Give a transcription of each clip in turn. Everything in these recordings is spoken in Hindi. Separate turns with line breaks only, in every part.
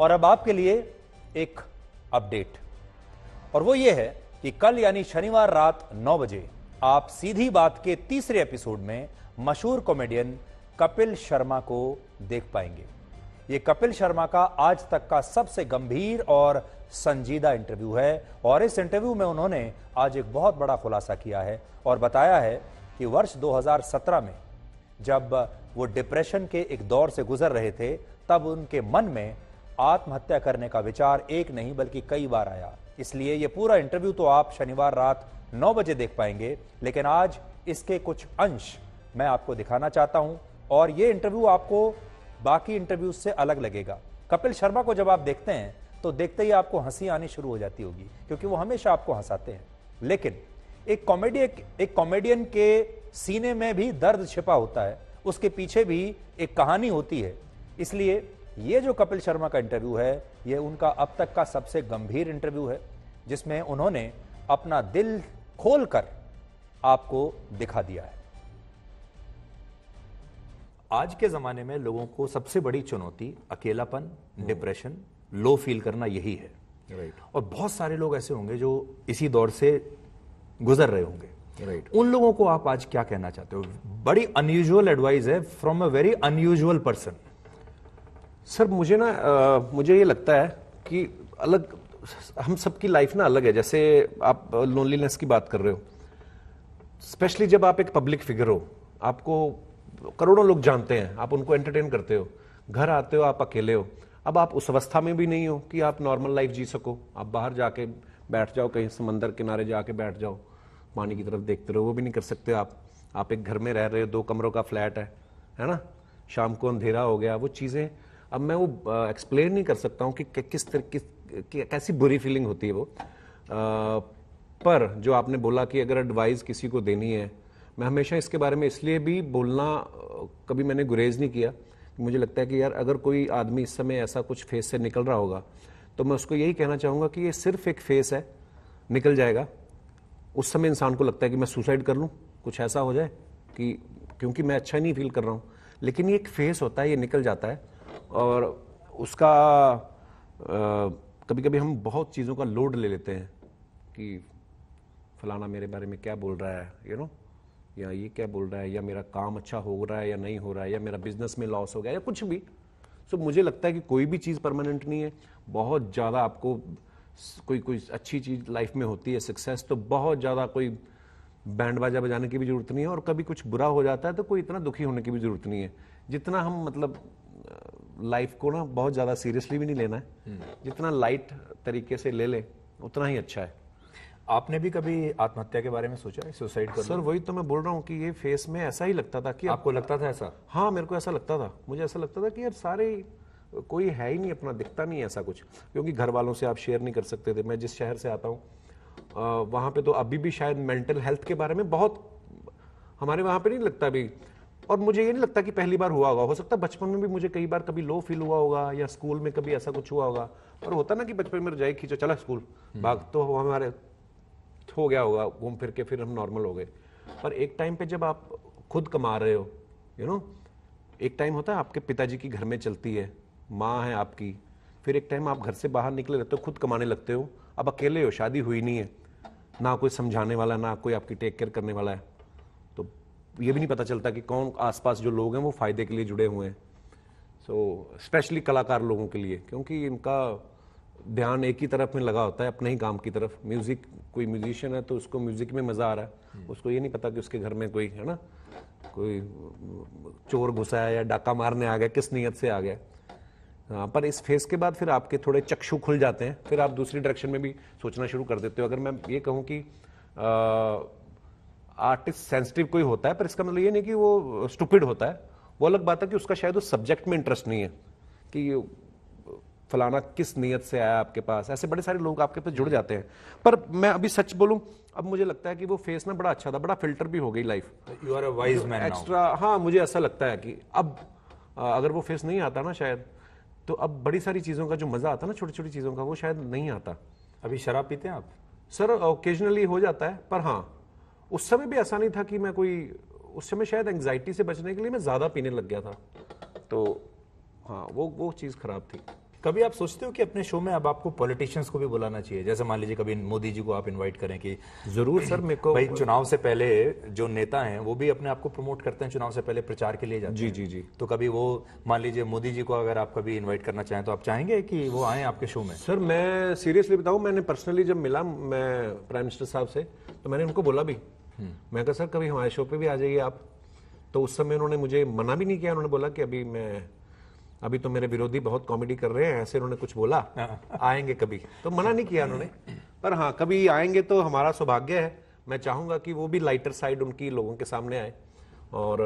और अब आपके लिए एक अपडेट और वो ये है कि कल यानी शनिवार रात 9 बजे आप सीधी बात के तीसरे एपिसोड में मशहूर कॉमेडियन कपिल शर्मा को देख पाएंगे ये कपिल शर्मा का आज तक का सबसे गंभीर और संजीदा इंटरव्यू है और इस इंटरव्यू में उन्होंने आज एक बहुत बड़ा खुलासा किया है और बताया है कि वर्ष 2017 में जब वो डिप्रेशन के एक दौर से गुजर रहे थे तब उनके मन में आत्महत्या करने का विचार एक नहीं बल्कि कई बार आया इसलिए यह पूरा इंटरव्यू तो आप शनिवार रात नौ बजे देख पाएंगे लेकिन आज इसके कुछ अंश मैं आपको दिखाना चाहता हूं और यह इंटरव्यू आपको बाकी इंटरव्यू से अलग लगेगा कपिल शर्मा को जब आप देखते हैं तो देखते ही आपको हंसी आनी शुरू हो जाती होगी क्योंकि वो हमेशा आपको हंसाते हैं लेकिन एक कॉमेडी एक कॉमेडियन के सीने में भी दर्द छिपा होता है उसके पीछे भी एक कहानी होती है इसलिए ये जो कपिल शर्मा का इंटरव्यू है ये उनका अब तक का सबसे गंभीर इंटरव्यू है जिसमें उन्होंने अपना दिल खोलकर आपको दिखा दिया है आज के जमाने में लोगों को सबसे बड़ी चुनौती अकेलापन डिप्रेशन लो फील करना यही है राइट और बहुत सारे लोग ऐसे होंगे जो इसी दौर से गुजर रहे होंगे राइट उन लोगों को आप आज क्या कहना चाहते हो बड़ी
अनयूजुअल एडवाइस है from a very unusual person sir मुझे ना आ, मुझे ये लगता है कि अलग हम सबकी लाइफ ना अलग है जैसे आप लोनलीनेस की बात कर रहे हो स्पेशली जब आप एक पब्लिक फिगर हो आपको करोड़ों लोग जानते हैं आप उनको एंटरटेन करते हो घर आते हो आप अकेले हो अब आप उस अवस्था में भी नहीं हो कि आप नॉर्मल लाइफ जी सको आप बाहर जाके बैठ जाओ कहीं समंदर किनारे जाके बैठ जाओ पानी की तरफ देखते रहो वो भी नहीं कर सकते आप आप एक घर में रह रहे हो दो कमरों का फ्लैट है है ना शाम को अंधेरा हो गया वो चीज़ें अब मैं वो एक्सप्लेन नहीं कर सकता हूँ कि किस तरह किस कैसी बुरी फीलिंग होती है वो आ, पर जो आपने बोला कि अगर एडवाइस किसी को देनी है मैं हमेशा इसके बारे में इसलिए भी बोलना कभी मैंने गुरेज नहीं किया मुझे लगता है कि यार अगर कोई आदमी इस समय ऐसा कुछ फेस से निकल रहा होगा तो मैं उसको यही कहना चाहूँगा कि ये सिर्फ एक फेस है निकल जाएगा उस समय इंसान को लगता है कि मैं सुसाइड कर लूँ कुछ ऐसा हो जाए कि क्योंकि मैं अच्छा नहीं फील कर रहा हूँ लेकिन ये एक फेस होता है ये निकल जाता है और उसका कभी कभी हम बहुत चीज़ों का लोड ले लेते हैं कि फलाना मेरे बारे में क्या बोल रहा है यू you नो know? या ये क्या बोल रहा है या मेरा काम अच्छा हो रहा है या नहीं हो रहा है या मेरा बिजनेस में लॉस हो गया या कुछ भी सो so, मुझे लगता है कि कोई भी चीज़ परमानेंट नहीं है बहुत ज़्यादा आपको कोई कोई अच्छी चीज़ लाइफ में होती है सक्सेस तो बहुत ज़्यादा कोई बैंड बाजा बजाने की भी ज़रूरत नहीं है और कभी कुछ बुरा हो जाता है तो कोई इतना दुखी होने की भी ज़रूरत नहीं है जितना हम मतलब लाइफ को ना बहुत ज़्यादा सीरियसली भी नहीं लेना है हम्म। जितना लाइट तरीके से ले लें उतना ही अच्छा है आपने भी कभी आत्महत्या के बारे में सोचा है सुसाइड कर सर वही तो मैं बोल रहा हूँ कि ये फेस में ऐसा ही लगता था कि आपको लगता था ऐसा हाँ मेरे को ऐसा लगता था मुझे ऐसा लगता था कि यार सारे कोई है ही नहीं अपना दिखता नहीं ऐसा कुछ क्योंकि घर वालों से आप शेयर नहीं कर सकते थे मैं जिस शहर से आता हूँ वहाँ पे तो अभी भी शायद मेंटल हेल्थ के बारे में बहुत हमारे वहाँ पे नहीं लगता भी और मुझे ये नहीं लगता कि पहली बार हुआ होगा हो सकता है बचपन में भी मुझे कई बार कभी लो फील हुआ होगा या स्कूल में कभी ऐसा कुछ हुआ होगा और होता ना कि बचपन में जाए खींचो चला स्कूल हम्म। भाग तो हमारे हो गया होगा घूम फिर के फिर हम नॉर्मल हो गए पर एक टाइम पे जब आप खुद कमा रहे हो यू नो एक टाइम होता है आपके पिताजी की घर में चलती है माँ है आपकी फिर एक टाइम आप घर से बाहर निकले रहते हो खुद कमाने लगते हो अब अकेले हो शादी हुई नहीं है ना कोई समझाने वाला ना कोई आपकी टेक केयर करने वाला है ये भी नहीं पता चलता कि कौन आसपास जो लोग हैं वो फ़ायदे के लिए जुड़े हुए हैं सो स्पेशली कलाकार लोगों के लिए क्योंकि इनका ध्यान एक ही तरफ में लगा होता है अपने ही काम की तरफ म्यूज़िक कोई म्यूजिशियन है तो उसको म्यूज़िक में मज़ा आ रहा है हम्म। उसको ये नहीं पता कि उसके घर में कोई है ना कोई चोर घुसा है या डाका मारने आ गया किस नीयत से आ गया हाँ पर इस फेज़ के बाद फिर आपके थोड़े चक्षु खुल जाते हैं फिर आप दूसरी डायरेक्शन में भी सोचना शुरू कर देते हो अगर मैं ये कहूँ कि आ, आर्टिस्ट सेंसिटिव कोई होता है पर इसका मतलब ये नहीं कि वो स्टूपिड होता है वो अलग बात है कि उसका शायद उस सब्जेक्ट में इंटरेस्ट नहीं है कि फलाना किस नीयत से आया आपके पास ऐसे बड़े सारे लोग आपके पास जुड़ जाते हैं पर मैं अभी सच बोलूं अब मुझे लगता है कि वो फेस ना बड़ा अच्छा था बड़ा फिल्टर भी हो गई life
you are a wise man extra
हाँ मुझे ऐसा लगता है कि अब अगर वो फेस नहीं आता ना शायद तो अब बड़ी सारी चीज़ों का जो मज़ा आता ना छोटी छोटी चीज़ों का वो शायद नहीं आता अभी शराब पीते हैं आप सर ओकेजनली हो जाता है पर हाँ उस समय भी ऐसा नहीं था कि मैं कोई उस समय शायद एंग्जाइटी से बचने के लिए मैं ज़्यादा पीने लग गया था तो हाँ वो वो चीज़ ख़राब थी
कभी आप सोचते हो कि अपने शो में अब आपको पॉलिटिशियंस को भी बुलाना चाहिए जैसे मान लीजिए कभी मोदी जी को आप इनवाइट करें कि जरूर सर मेरे को भाई चुनाव से पहले जो नेता हैं वो भी अपने आप को प्रमोट करते हैं चुनाव से पहले प्रचार के लिए जाते जी हैं। जी जी तो कभी वो मान लीजिए मोदी जी को अगर आप कभी इन्वाइट करना चाहें तो आप
चाहेंगे कि वो आए आपके शो में सर मैं सीरियसली बताऊँ मैंने पर्सनली जब मिला मैं प्राइम मिनिस्टर साहब से तो मैंने उनको बोला भी हम्म। मैं कहा सर कभी हमारे शो पे भी आ जाइए आप तो उस समय उन्होंने मुझे मना भी नहीं किया उन्होंने बोला कि अभी मैं अभी तो मेरे विरोधी बहुत कॉमेडी कर रहे हैं ऐसे उन्होंने कुछ बोला हाँ। आएंगे कभी तो मना नहीं किया उन्होंने हम्म। पर हाँ कभी आएंगे तो हमारा सौभाग्य है मैं चाहूंगा कि वो भी लाइटर साइड उनकी लोगों के सामने आए और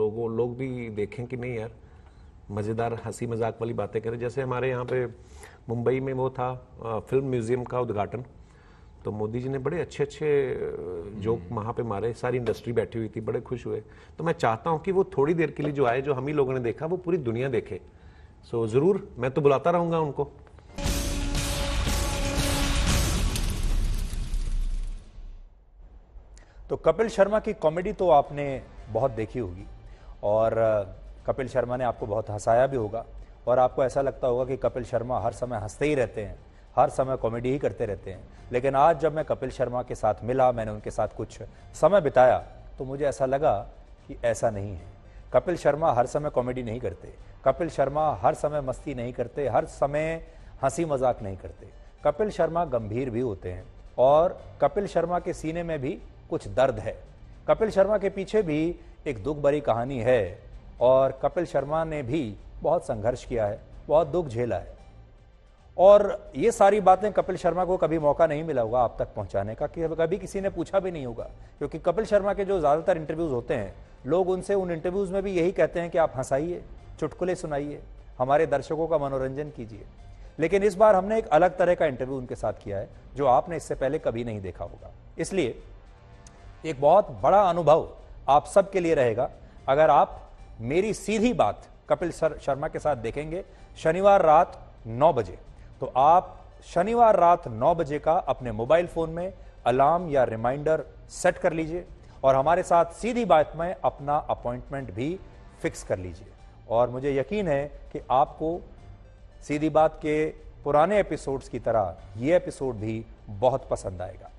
लोगों लोग भी देखें कि नहीं यार मज़ेदार हंसी मजाक वाली बातें करें जैसे हमारे यहाँ पे मुंबई में वो था फिल्म म्यूज़ियम का उद्घाटन तो मोदी जी ने बड़े अच्छे अच्छे जोक हम्म। वहाँ पे मारे सारी इंडस्ट्री बैठी हुई थी बड़े खुश हुए तो मैं चाहता हूँ कि वो थोड़ी देर के लिए जो आए जो हम ही लोगों ने देखा वो पूरी दुनिया देखे सो ज़रूर मैं तो बुलाता रहूंगा उनको
तो कपिल शर्मा की कॉमेडी तो आपने बहुत देखी होगी और कपिल शर्मा ने आपको बहुत हंसाया भी होगा और आपको ऐसा लगता होगा कि कपिल शर्मा हर समय हंसते ही रहते हैं हर समय कॉमेडी ही करते रहते हैं लेकिन आज जब मैं कपिल शर्मा के साथ मिला मैंने उनके साथ कुछ समय बिताया तो मुझे ऐसा लगा कि ऐसा नहीं है कपिल शर्मा हर समय कॉमेडी नहीं करते कपिल शर्मा हर समय मस्ती नहीं करते हर समय हंसी मजाक नहीं करते कपिल शर्मा गंभीर भी होते हैं और कपिल शर्मा के सीने में भी कुछ दर्द है कपिल शर्मा के पीछे भी एक दुख भरी कहानी है और कपिल शर्मा ने भी बहुत संघर्ष किया है बहुत दुख झेला है और ये सारी बातें कपिल शर्मा को कभी मौका नहीं मिला होगा आप तक पहुंचाने का कि कभी किसी ने पूछा भी नहीं होगा क्योंकि कपिल शर्मा के जो ज़्यादातर इंटरव्यूज़ होते हैं लोग उनसे उन इंटरव्यूज़ में भी यही कहते हैं कि आप हंसाइए चुटकुले सुनाइए हमारे दर्शकों का मनोरंजन कीजिए लेकिन इस बार हमने एक अलग तरह का इंटरव्यू उनके साथ किया है जो आपने इससे पहले कभी नहीं देखा होगा इसलिए एक बहुत बड़ा अनुभव आप सबके लिए रहेगा अगर आप मेरी सीधी बात कपिल शर्मा के साथ देखेंगे शनिवार रात नौ बजे तो आप शनिवार रात 9 बजे का अपने मोबाइल फोन में अलार्म या रिमाइंडर सेट कर लीजिए और हमारे साथ सीधी बात में अपना अपॉइंटमेंट भी फिक्स कर लीजिए और मुझे यकीन है कि आपको सीधी बात के पुराने एपिसोड्स की तरह ये एपिसोड भी बहुत पसंद आएगा